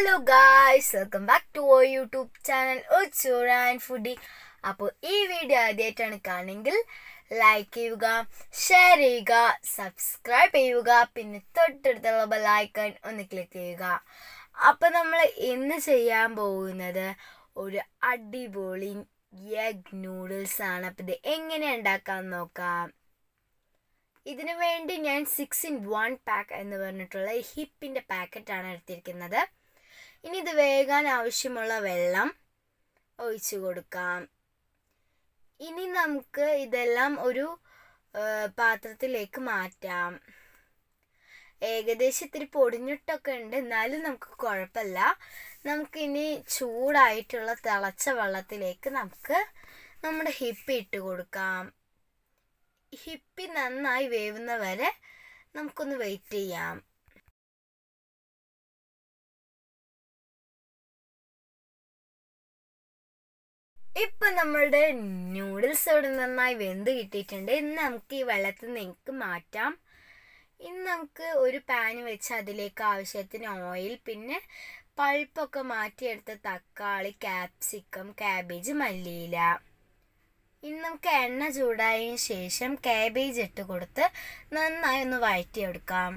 hello guys welcome back to our YouTube channel Ochur and foodie അപ്പോൾ ഈ video ആദ്യമായിട്ടാണ് കാണുമെങ്കിൽ ലൈക്ക് ചെയ്യുക ഷെയർ ചെയ്യുക സബ്സ്ക്രൈബ് ചെയ്യുക പിന്നെ തൊട്ടടുത്തുള്ള ബെല്ലൈക്കൺ ഒന്ന് ക്ലിക്ക് ചെയ്യുക അപ്പോൾ നമ്മൾ ഇന്ന് ചെയ്യാൻ പോകുന്നത് ഒരു അടിപൊളി എഗ് നൂഡിൽസ് ആണ് അപ്പോൾ ഇത് എങ്ങനെ ഉണ്ടാക്കാൻ നോക്കാം ഇതിനു വേണ്ടി ഞാൻ സിക്സ് ഇൻ വൺ പാക്ക് എന്ന് പറഞ്ഞിട്ടുള്ള ഹിപ്പിൻ്റെ പാക്കറ്റാണ് എടുത്തിരിക്കുന്നത് ഇനി ഇത് വേകാൻ ആവശ്യമുള്ള വെള്ളം ഒഴിച്ചു കൊടുക്കാം ഇനി നമുക്ക് ഇതെല്ലാം ഒരു പാത്രത്തിലേക്ക് മാറ്റാം ഏകദേശം ഇത്തിരി പൊടിഞ്ഞിട്ടൊക്കെ ഉണ്ട് എന്നാലും നമുക്ക് കുഴപ്പമില്ല നമുക്കിനി ചൂടായിട്ടുള്ള തിളച്ച വെള്ളത്തിലേക്ക് നമുക്ക് നമ്മുടെ ഹിപ്പി ഇട്ട് കൊടുക്കാം ഹിപ്പി നന്നായി വേവുന്ന വരെ നമുക്കൊന്ന് വെയിറ്റ് ചെയ്യാം ഇപ്പം നമ്മളുടെ നൂഡിൽസ് ഇവിടെ നന്നായി വെന്ത് കിട്ടിയിട്ടുണ്ട് ഇന്ന് നമുക്ക് ഈ വെള്ളത്തിൽ നിങ്ങൾക്ക് മാറ്റാം ഇന്ന് നമുക്ക് ഒരു പാൻ വെച്ച് അതിലേക്ക് ആവശ്യത്തിന് ഓയിൽ പിന്നെ പഴുപ്പൊക്കെ മാറ്റിയെടുത്ത തക്കാളി ക്യാപ്സിക്കം കാബേജ് മല്ലിയില ഇന്ന് നമുക്ക് എണ്ണ ചൂടായതിന് ശേഷം കാബേജ് ഇട്ട് കൊടുത്ത് നന്നായി ഒന്ന് വഴറ്റിയെടുക്കാം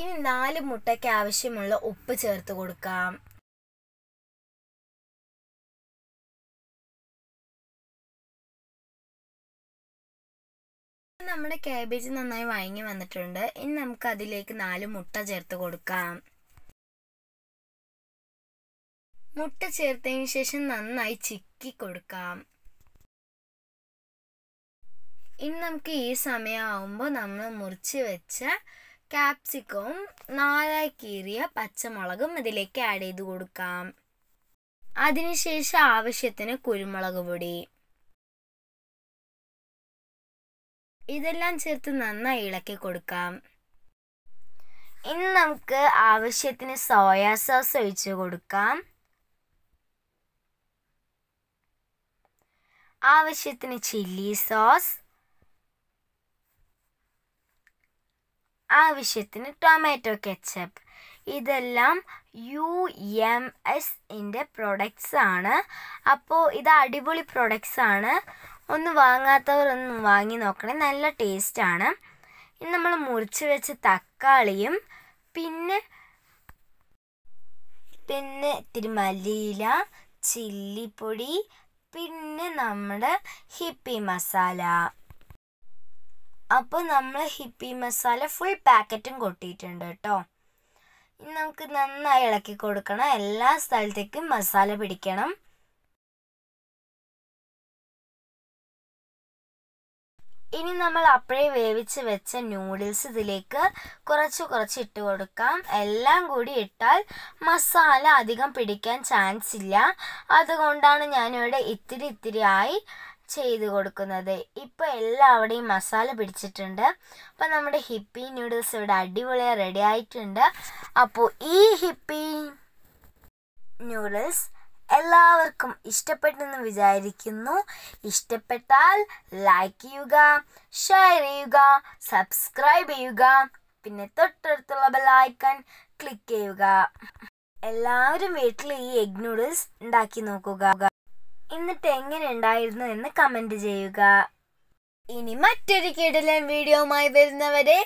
ഇനി നാല് മുട്ടയ്ക്ക് ആവശ്യമുള്ള ഉപ്പ് ചേർത്ത് കൊടുക്കാം നമ്മുടെ കാബേജ് നന്നായി വഴങ്ങി വന്നിട്ടുണ്ട് ഇനി നമുക്ക് അതിലേക്ക് നാല് മുട്ട ചേർത്ത് കൊടുക്കാം മുട്ട ചേർത്തതിന് ശേഷം നന്നായി ചിക്കി കൊടുക്കാം ഇനി നമുക്ക് ഈ സമയമാകുമ്പോൾ നമ്മൾ മുറിച്ച് വെച്ച ക്യാപ്സിക്കവും നാലായി കീറിയ പച്ചമുളകും ഇതിലേക്ക് ആഡ് ചെയ്ത് കൊടുക്കാം അതിനുശേഷം ആവശ്യത്തിന് കുരുമുളക് പൊടി ഇതെല്ലാം ചേർത്ത് നന്നായി ഇളക്കി കൊടുക്കാം ഇനി നമുക്ക് ആവശ്യത്തിന് സോയാ സോസ് ഒഴിച്ചു കൊടുക്കാം ആവശ്യത്തിന് ചില്ലി സോസ് ആവശ്യത്തിന് ടൊമാറ്റോ കെച്ചപ്പ് ഇതെല്ലാം യു എം ഇൻ്റെ പ്രൊഡക്ട്സ് ആണ് അപ്പോൾ ഇത് അടിപൊളി പ്രൊഡക്ട്സ് ആണ് ഒന്ന് വാങ്ങാത്തവർ ഒന്ന് വാങ്ങി നോക്കണേ നല്ല ടേസ്റ്റാണ് ഇനി നമ്മൾ മുറിച്ച് വെച്ച തക്കാളിയും പിന്നെ പിന്നെ ഇത്തിരി മല്ലിയില ചില്ലിപ്പൊടി പിന്നെ നമ്മുടെ ഹിപ്പി മസാല അപ്പോൾ നമ്മൾ ഹിപ്പി മസാല ഫുൾ പാക്കറ്റും കൊട്ടിയിട്ടുണ്ട് കേട്ടോ നമുക്ക് നന്നായി ഇളക്കി കൊടുക്കണം എല്ലാ സ്ഥലത്തേക്കും മസാല പിടിക്കണം ഇനി നമ്മൾ അപ്പോഴേ വേവിച്ച് വെച്ച നൂഡിൽസ് ഇതിലേക്ക് കുറച്ച് കുറച്ച് ഇട്ട് കൊടുക്കാം എല്ലാം കൂടി ഇട്ടാൽ മസാല അധികം പിടിക്കാൻ ചാൻസ് ഇല്ല അതുകൊണ്ടാണ് ഞാനിവിടെ ഇത്തിരി ഇത്തിരി ആയി ചെയ്ത് കൊടുക്കുന്നത് ഇപ്പോൾ എല്ലാവിടെയും മസാല പിടിച്ചിട്ടുണ്ട് അപ്പോൾ നമ്മുടെ ഹിപ്പി നൂഡിൽസ് ഇവിടെ അടിപൊളിയായി റെഡി ആയിട്ടുണ്ട് അപ്പോൾ ഈ ഹിപ്പി നൂഡിൽസ് എല്ലാവർക്കും ഇഷ്ടപ്പെട്ടെന്ന് വിചാരിക്കുന്നു ഇഷ്ടപ്പെട്ടാൽ ലൈക്ക് ചെയ്യുക ഷെയർ ചെയ്യുക സബ്സ്ക്രൈബ് ചെയ്യുക പിന്നെ തൊട്ടടുത്തുള്ള ബെല്ലൈക്കൺ ക്ലിക്ക് ചെയ്യുക എല്ലാവരും വീട്ടിൽ ഈ എഗ് നൂഡിൽസ് ഉണ്ടാക്കി നോക്കുക എന്നിട്ട് എങ്ങനെ ഉണ്ടായിരുന്നു എന്ന് കമൻറ്റ് ചെയ്യുക ഇനി മറ്റൊരു കിടലൻ വീഡിയോമായി വരുന്നവരെ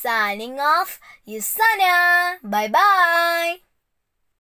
സാനിങ് ഓഫ് യുസന ബൈ ബൈ